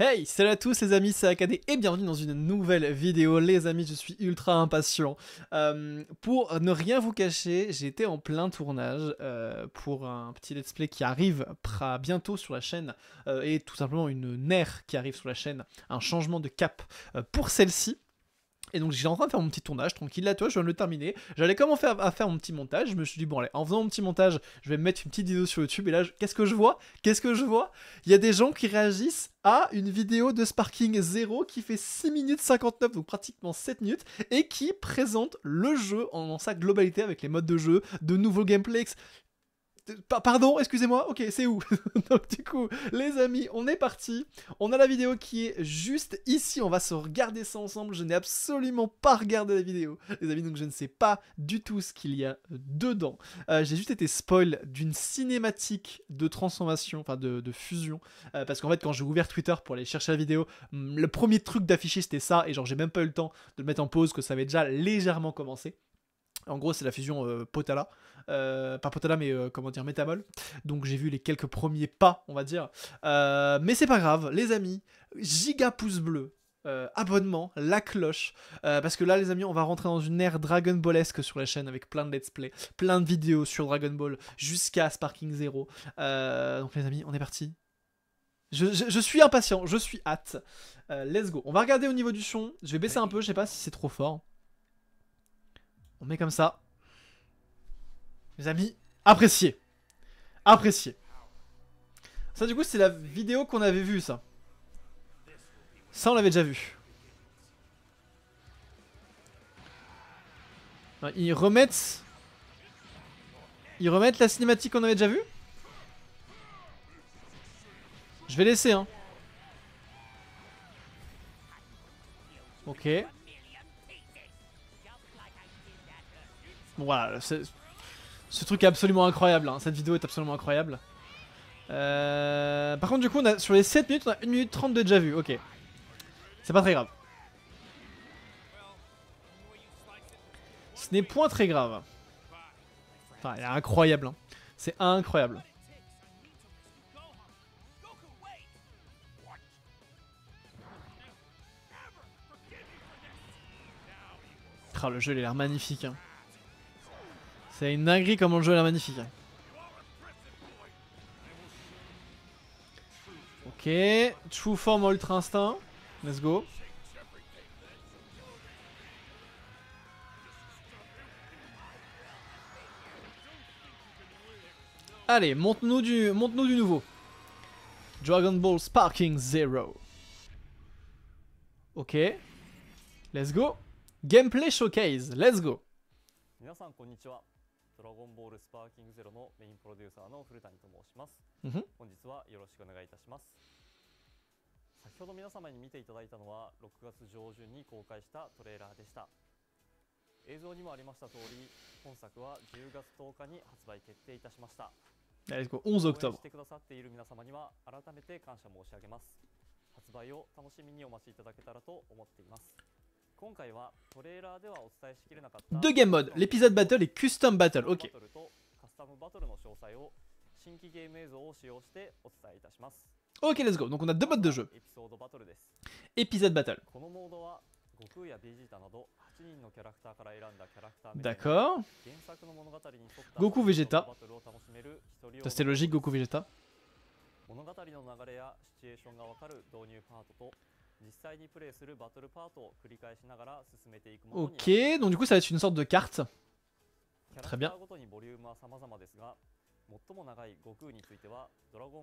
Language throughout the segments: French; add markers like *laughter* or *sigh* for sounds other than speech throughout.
Hey, salut à tous les amis, c'est Akadé et bienvenue dans une nouvelle vidéo. Les amis, je suis ultra impatient. Euh, pour ne rien vous cacher, j'étais en plein tournage euh, pour un petit let's play qui arrive bientôt sur la chaîne euh, et tout simplement une nerf qui arrive sur la chaîne, un changement de cap pour celle-ci. Et donc j'étais en train de faire mon petit tournage tranquille, là toi je viens de le terminer, j'allais commencer faire à faire mon petit montage, je me suis dit bon allez, en faisant mon petit montage, je vais mettre une petite vidéo sur YouTube, et là qu'est-ce que je vois Qu'est-ce que je vois Il y a des gens qui réagissent à une vidéo de Sparking Zero qui fait 6 minutes 59, donc pratiquement 7 minutes, et qui présente le jeu en, en sa globalité avec les modes de jeu, de nouveaux gameplays, Pardon, excusez-moi, ok, c'est où *laughs* Donc du coup, les amis, on est parti. On a la vidéo qui est juste ici, on va se regarder ça ensemble. Je n'ai absolument pas regardé la vidéo, les amis, donc je ne sais pas du tout ce qu'il y a euh, dedans. Euh, j'ai juste été spoil d'une cinématique de transformation, enfin de, fusion, euh, parce qu'en fait, quand j'ai ouvert Twitter pour aller chercher la vidéo, hmm, le premier truc d'afficher c'était ça, et genre j'ai même pas eu le temps de le mettre en pause, que ça avait déjà légèrement commencé. En gros, c'est la fusion euh, Potala. Euh, pas Potala, mais euh, comment dire, Metamol. Donc j'ai vu les quelques premiers pas, on va dire. mais c'est pas grave, les amis. Giga pouce bleu. abonnement, la cloche, parce que là les amis on va rentrer dans une ère Dragon Ballesque sur la chaîne avec plein de let's play, plein de vidéos sur Dragon Ball jusqu'à Sparking Zero. donc les amis on est parti, je, suis impatient, je suis hâte. let's go. On va regarder au niveau du son. Je vais baisser un peu, je sais pas si c'est trop fort. On met comme ça. Mes amis, appréciez. Appréciez. Ça, du coup, c'est la vidéo qu'on avait vue, ça. Ça, on l'avait déjà vu. Ils remettent... Ils remettent la cinématique qu'on avait déjà vue Je vais laisser, hein. Ok. voilà, ce truc est absolument incroyable, hein. cette vidéo est absolument incroyable. Euh, par contre du coup, on a, sur les 7 minutes, on a 1 minute 30 de déjà vu, ok. C'est pas très grave. Ce n'est point très grave. Enfin, elle est incroyable. Hein. C'est incroyable. Ah, le jeu, il a l'air magnifique. Hein. C'est une dinguerie comme on le jeu la magnifique. Hein. Ok, True Form Ultra Instinct, let's go. Allez, monte-nous du, monte -nous du nouveau. Dragon Ball Sparking Zero. Ok. Let's go. Gameplay Showcase. Let's go. ドラゴンボールスパーキングゼロのメインプロデューサーの古谷と申します。本日はよろしくお願いいたします。先ほど皆様に見ていただいたのは6月上旬に公開したトレーラーでした。映像にもありました通り、本作は10月10日に発売決定いたしました。l e t 11 o してくださっている皆様には改めて感謝申し上げます。発売を楽しみにお待ちいただけたらと思っています。Deux game modes, l'épisode battle et custom battle, ok. Ok, let's go. Donc on a deux modes de jeu. Épisode battle. D'accord. Goku Vegeta. C'est logique, Goku Vegeta. Ok, donc du coup ça va être une sorte de carte. Très bien.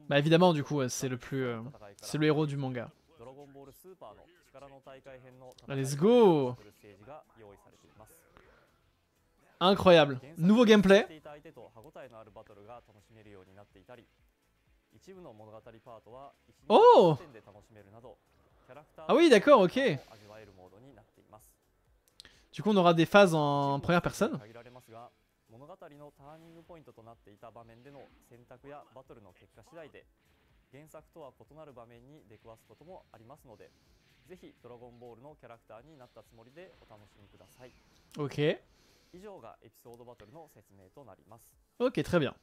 Bah évidemment du coup c'est le plus... Euh, c'est le héros du manga. Let's go Incroyable. Nouveau gameplay. Oh ah oui, d'accord, ok. Du coup, on aura des phases en première personne. Ok. Ok, très bien.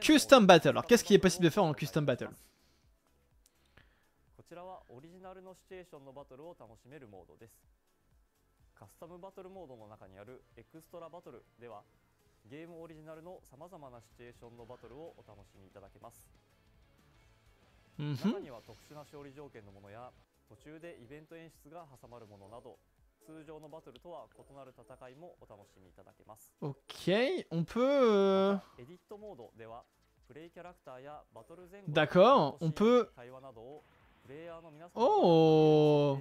Custom Battle. Alors, qu'est-ce qui est possible de faire en Custom Battle ちらはオリジナルのシチュエーションのバトルを楽しめるモードですカスタムバトルモードの中にあるエクストラバトルではゲームオリジナルのさまざまなシチュエーションのバトルをお楽しみいただけます中には特殊な勝利条件のものや途中でイベント演出が挟まるものなど通常のバトルとは異なる戦いいもお楽しみただけます Ok, on peut... D'accord, on 話などを Oh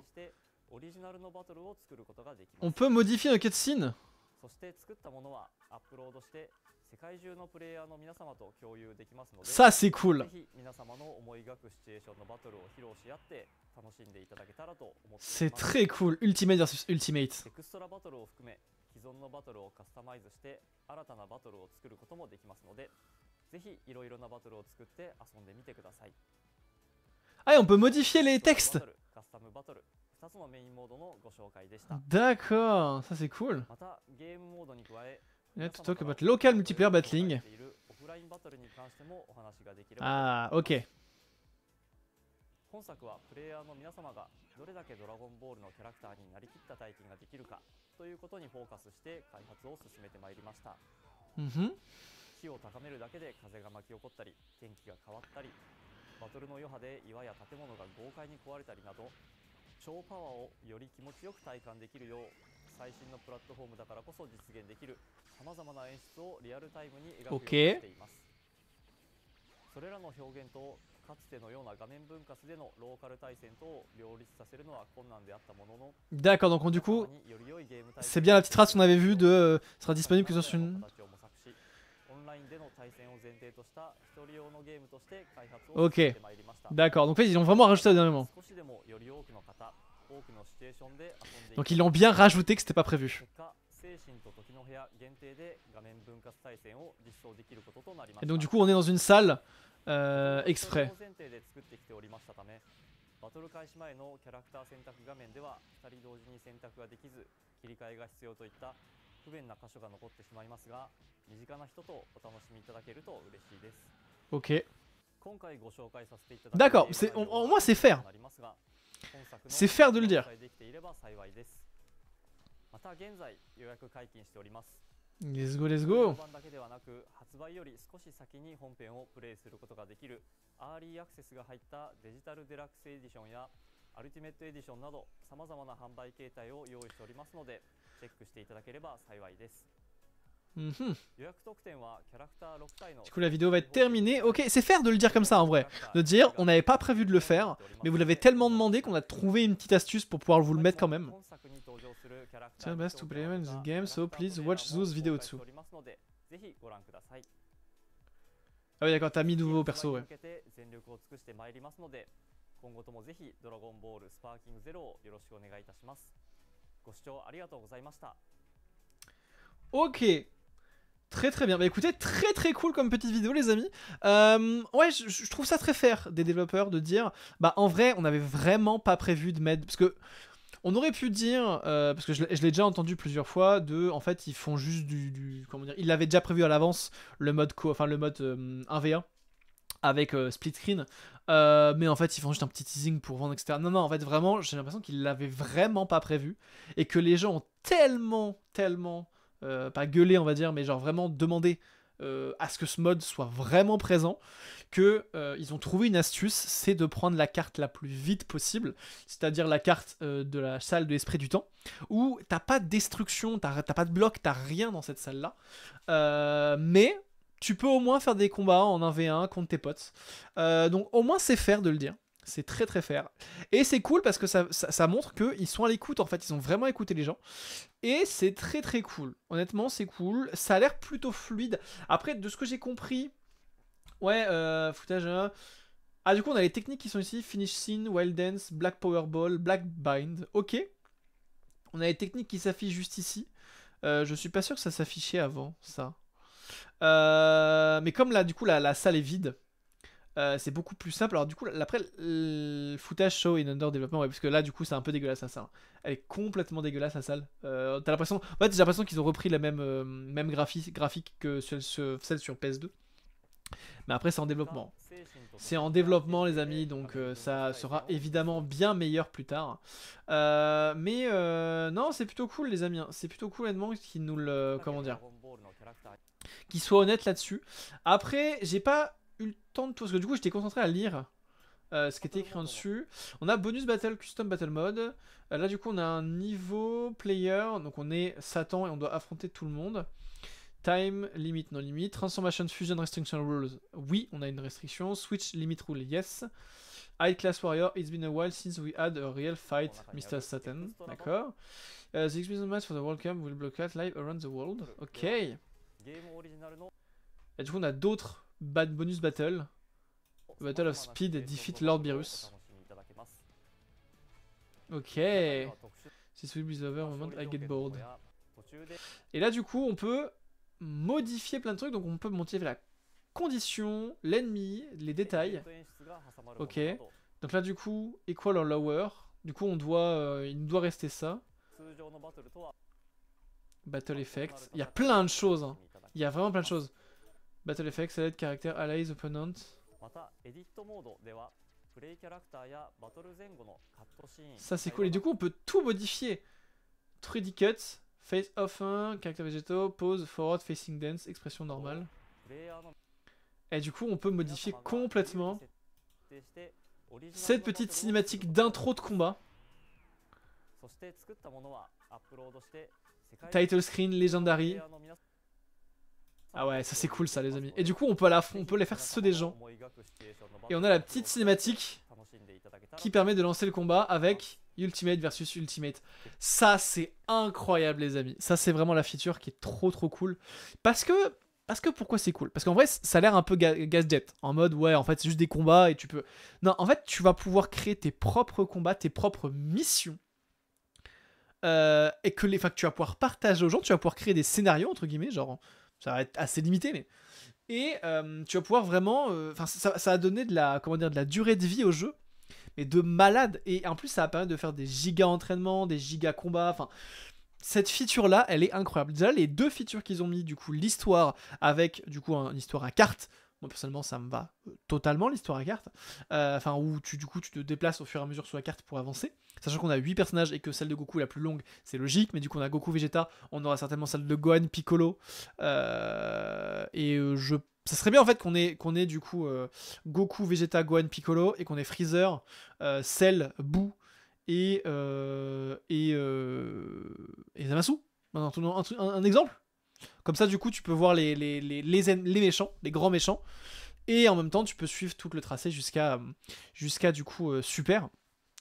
On peut modifier une cutscene そして作ったものはアップロードして世界中のプレイヤーの皆様と共有できますのでル皆様の思い描くシチュエーションのバトルを披露し合って楽しんでいただけたらと思ってクール、ウルティメイト v ウルティメイトエクストラバトルを含め既存のバトルをカスタマイズして新たなバトルを作ることもできますのでぜひいろいろなバトルを作って遊んでみてください Allez, ah, on peut modifier les textes D'accord, ça c'est cool. Let's talk about local multiplayer battling. Ah, ok. Mm-hmm. Mm-hmm. バトルの余波で岩や建物が豪快に壊れたりなど超パワーをより気持ちよく体感できるよう最新のプラットフォームだからこそ実現できるさまざまな演出をリアルタイムに描くようにしています、okay. それらの表現とかつてのような画面分割でのローカル対戦と両立させるのは困難であったものの D'accord, donc on, du coup, c'est bien la petite race qu'on avait vue de. sera disponible que sur une. Ok. D'accord. Donc en ils ont vraiment rajouté au dernier moment. Donc ils l'ont bien rajouté que c'était pas prévu. Et donc du coup, on est dans une salle euh, exprès. 不便な箇所が残ってしまいますが身近な人とお楽しみいただけると嬉しいです Ok. D'accord, au moins c'est faire. C'est faire de le dire. Let's go, let's go. 版だけではなく発売より少し先に本編をプレイすることができるアーリーアクセスが入ったデジタルデラックスエディションやアルティメットエディションなどさまざまな販売形態を用意しておりますので Du coup, la vidéo va être terminée. Ok, c'est faire de le dire comme ça en vrai. De dire, on n'avait pas prévu de le faire, mais vous l'avez tellement demandé qu'on a trouvé une petite astuce pour pouvoir vous le mettre quand même. Oh, ah oui, d'accord, t'as mis nouveau perso, ouais ok. Très très bien. Bah écoutez, très très cool comme petite vidéo les amis. Euh, ouais, je, trouve ça très fair des développeurs de dire, bah en vrai, on avait vraiment pas prévu de mettre, parce que on aurait pu dire, euh, parce que je, l'ai déjà entendu plusieurs fois, de en fait ils font juste du, comment dire, ils l'avaient déjà prévu à l'avance le mode co, enfin le mode 1v1 euh, avec euh, split screen. Euh, mais en fait, ils font juste un petit teasing pour vendre, etc. Non, non, en fait, vraiment, j'ai l'impression qu'ils l'avaient vraiment pas prévu et que les gens ont tellement, tellement, euh, pas gueulé, on va dire, mais genre vraiment demandé à ce que ce mode soit vraiment présent, que ils ont trouvé une astuce, c'est de prendre la carte la plus vite possible, c'est-à-dire la carte de la salle de l'esprit du temps, où t'as pas de destruction, t'as pas de bloc, t'as rien dans cette salle-là, mais tu peux au moins faire des combats en 1v1 contre tes potes. Euh, donc au moins c'est faire de le dire. C'est très très faire. Et c'est cool parce que ça, ça, montre qu'ils sont à l'écoute en fait, ils ont vraiment écouté les gens. Et c'est très très cool. Honnêtement c'est cool. Ça a l'air plutôt fluide. Après de ce que j'ai compris... Ouais, euh, foutage... Hein. Ah du coup on a les techniques qui sont ici. Finish Scene, Wild Dance, Black Powerball, Black Bind. Ok. On a les techniques qui s'affichent juste ici. Euh, je suis pas sûr que ça s'affichait avant ça. Euh, mais comme là, du coup, la, salle est vide, euh, c'est beaucoup plus simple. Alors du coup, après, le footage show in under development ouais, parce que là, du coup, c'est un peu dégueulasse la hein, salle. Hein. Elle est complètement dégueulasse la salle. Euh, t'as l'impression, en fait, j'ai l'impression qu'ils ont repris la même, même graphique, graphique que celle, celle, sur PS2. Mais après, c'est en développement. C'est en développement, les amis, donc ça sera évidemment bien meilleur plus tard. mais non, c'est plutôt cool, les amis. Hein. C'est plutôt cool, Edmond, qui nous le, comment dire, qui soit honnête là-dessus. Après, j'ai pas eu le temps de tout, parce que du coup, j'étais concentré à lire euh, ce qui était écrit en dessus. On a bonus battle, custom battle mode. Euh, là, du coup, on a un niveau player, donc on est Satan et on doit affronter tout le monde. Time, limit, non limit. Transformation, fusion, restriction rules. Oui, on a une restriction. Switch, limit rule, yes. High Class Warrior, it's been a while since we had a real fight, Mr. Satan. D'accord. Six euh, the match for the World Cup will block out live around the world. Ok. Et du coup, on a d'autres bonus battle, Battle of Speed Defeat Lord Virus. Ok. C'est celui I get bored. Et là, du coup, on peut modifier plein de trucs. Donc, on peut modifier la condition, l'ennemi, les détails. Ok. Donc là, du coup, equal or lower. Du coup, on doit, euh, il nous doit rester ça. Battle effect. Il y a plein de choses. Hein. Il y a vraiment plein de choses. Battle effects, être caractère, allies, opponent. Ça c'est cool, et du coup on peut tout modifier 3D cuts, face off 1, character végétaux, pose, forward, facing dance, expression normale. Et du coup on peut modifier complètement cette petite cinématique d'intro de combat. Title screen, legendary, ah ouais, ça c'est cool ça les amis. Et du coup on peut, la, on peut les faire ceux des gens. Et on a la petite cinématique qui permet de lancer le combat avec Ultimate versus Ultimate. Ça c'est incroyable les amis. Ça c'est vraiment la feature qui est trop trop cool. Parce que parce que pourquoi c'est cool Parce qu'en vrai, ça a l'air un peu gadget, En mode, ouais, en fait, c'est juste des combats et tu peux. Non, en fait, tu vas pouvoir créer tes propres combats, tes propres missions. Euh, et que les. Enfin, tu vas pouvoir partager aux gens, tu vas pouvoir créer des scénarios, entre guillemets, genre ça va être assez limité, mais. Et euh, tu vas pouvoir vraiment. Euh, enfin, ça, a donné de la, comment dire, de la durée de vie au jeu, mais de malade. Et en plus, ça a permis de faire des giga entraînements, des giga combats. Enfin, cette feature là, elle est incroyable. Déjà, les deux features qu'ils ont mis, du coup, l'histoire avec du coup une histoire à carte moi personnellement, ça me va euh, totalement l'histoire à carte. Euh, enfin, où tu, du coup, tu te déplaces au fur et à mesure sur la carte pour avancer. Sachant qu'on a 8 personnages et que celle de Goku la plus longue, c'est logique. Mais du coup, on a Goku, Vegeta, on aura certainement celle de Gohan, Piccolo. Euh, et je. Ça serait bien en fait qu'on ait, qu'on ait du coup Goku, Vegeta, Gohan, Piccolo et qu'on ait Freezer, Cell, Boo et. et. et Zamasu. un exemple comme ça, du coup, tu peux voir les, les, les, méchants, les grands méchants. Et en même temps, tu peux suivre tout le tracé jusqu'à, jusqu'à du coup, euh, Super.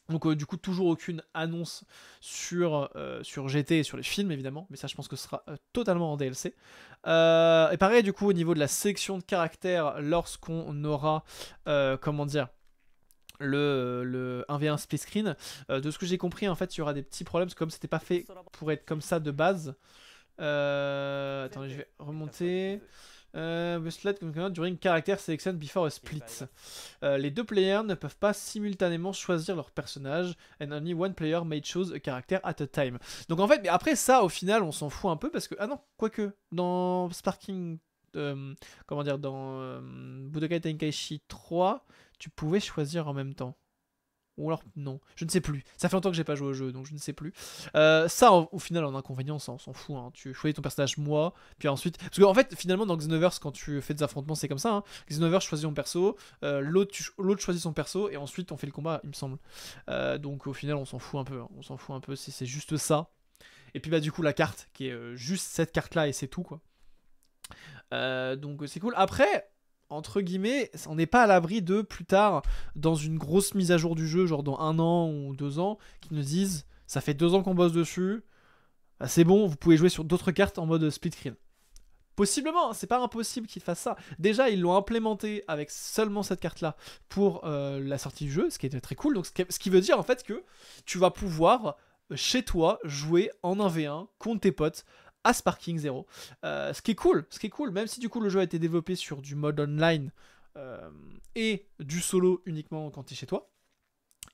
Donc euh, du coup toujours aucune annonce sur, euh, sur GT et sur les films évidemment, mais ça je pense que ce sera totalement en DLC. et pareil du coup au niveau de la section de caractères, lorsqu'on aura comment dire le, le 1v1 split screen, de ce que j'ai compris en fait il y aura des petits problèmes comme c'était pas fait pour être comme ça de base, euh, attendez, je vais remonter. Euh, during character selection before a split. Euh, les deux players ne peuvent pas simultanément choisir leur personnage and only one player may choose a character at a time. Donc en fait, mais après ça, au final, on s'en fout un peu parce que ah non, quoique dans Sparking, euh, comment dire, dans euh, Budokai Tenkaichi 3, tu pouvais choisir en même temps. Ou alors non, je ne sais plus. Ça fait longtemps que j'ai pas joué au jeu, donc je ne sais plus. Euh, ça, au final, en inconvénient, ça, on s'en fout. Hein. Tu choisis ton personnage moi, puis ensuite... Parce qu'en en fait, finalement, dans Xenoverse, quand tu fais des affrontements, c'est comme ça. Hein. Xenoverse choisit son perso, euh, l'autre choisit son perso, et ensuite on fait le combat, il me semble. Euh, donc au final, on s'en fout un peu. Hein. On s'en fout un peu si c'est juste ça. Et puis bah du coup, la carte, qui est juste cette carte-là, et c'est tout, quoi. donc c'est cool. Après, entre guillemets, on n'est pas à l'abri de plus tard, dans une grosse mise à jour du jeu, genre dans un an ou deux ans, qui nous disent ça fait deux ans qu'on bosse dessus, bah, c'est bon, vous pouvez jouer sur d'autres cartes en mode split screen. Possiblement, c'est pas impossible qu'ils fassent ça. Déjà, ils l'ont implémenté avec seulement cette carte-là pour euh, la sortie du jeu, ce qui est très cool. ce qui veut dire en fait que tu vas pouvoir chez toi jouer en 1v1 contre tes potes à Sparking Zero. Euh, ce qui est cool, ce qui est cool, même si du coup le jeu a été développé sur du mode online euh, et du solo uniquement quand tu es chez toi.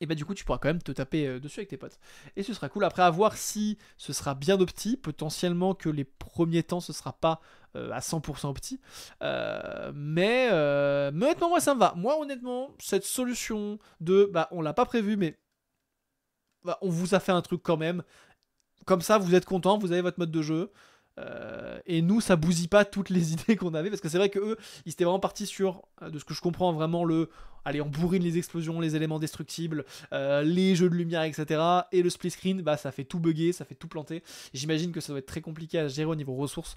Et eh bah ben, du coup tu pourras quand même te taper euh, dessus avec tes potes. Et ce sera cool. Après à voir si ce sera bien opti, potentiellement que les premiers temps ce sera pas à 100% opti, mais, honnêtement, moi ça me va. Moi honnêtement, cette solution de bah on l'a pas prévu, mais bah, on vous a fait un truc quand même comme ça, vous êtes content, vous avez votre mode de jeu. Euh, et nous, ça bousille pas toutes les *laughs* idées qu'on avait, parce que c'est vrai que eux, ils étaient vraiment partis sur, euh, de ce que je comprends, vraiment le. Allez, on bourrine les explosions, les éléments destructibles, euh, les jeux de lumière, etc. Et le split screen, bah, ça fait tout bugger, ça fait tout planter. J'imagine que ça doit être très compliqué à gérer au niveau ressources.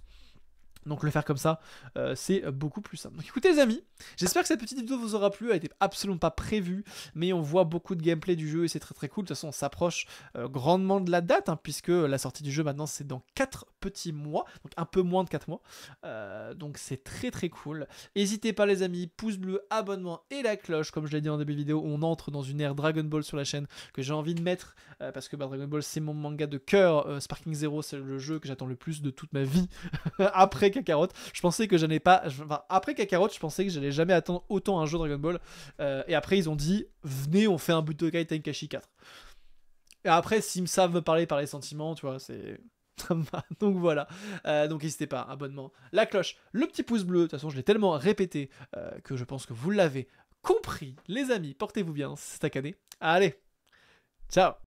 Donc le faire comme ça, euh, c'est beaucoup plus simple. Donc écoutez les amis, j'espère que cette petite vidéo vous aura plu, elle été absolument pas prévue, mais on voit beaucoup de gameplay du jeu et c'est très très cool. De toute façon on s'approche euh, grandement de la date, hein, puisque la sortie du jeu maintenant c'est dans 4 petits mois, donc un peu moins de 4 mois. Euh, donc c'est très très cool. N'hésitez pas les amis, pouce bleu, abonnement et la cloche, comme je l'ai dit en début de vidéo, on entre dans une ère Dragon Ball sur la chaîne que j'ai envie de mettre, parce que bah, Dragon Ball c'est mon manga de cœur, Sparking Zero c'est le jeu que j'attends le plus de toute ma vie, *laughs* après Kakarot. Je pensais que j'allais pas. Enfin, après Kakarot, je pensais que j'allais jamais attendre autant un jeu Dragon Ball. Euh, et après, ils ont dit venez, on fait un Budokai Tenkaichi 4. Et après, s'ils me savent me parler par les sentiments, tu vois, c'est. *laughs* donc voilà, euh, donc n'hésitez pas, abonnement, la cloche, le petit pouce bleu, de toute façon je l'ai tellement répété euh, que je pense que vous l'avez compris. Les amis, portez-vous bien, c'est année. Allez, ciao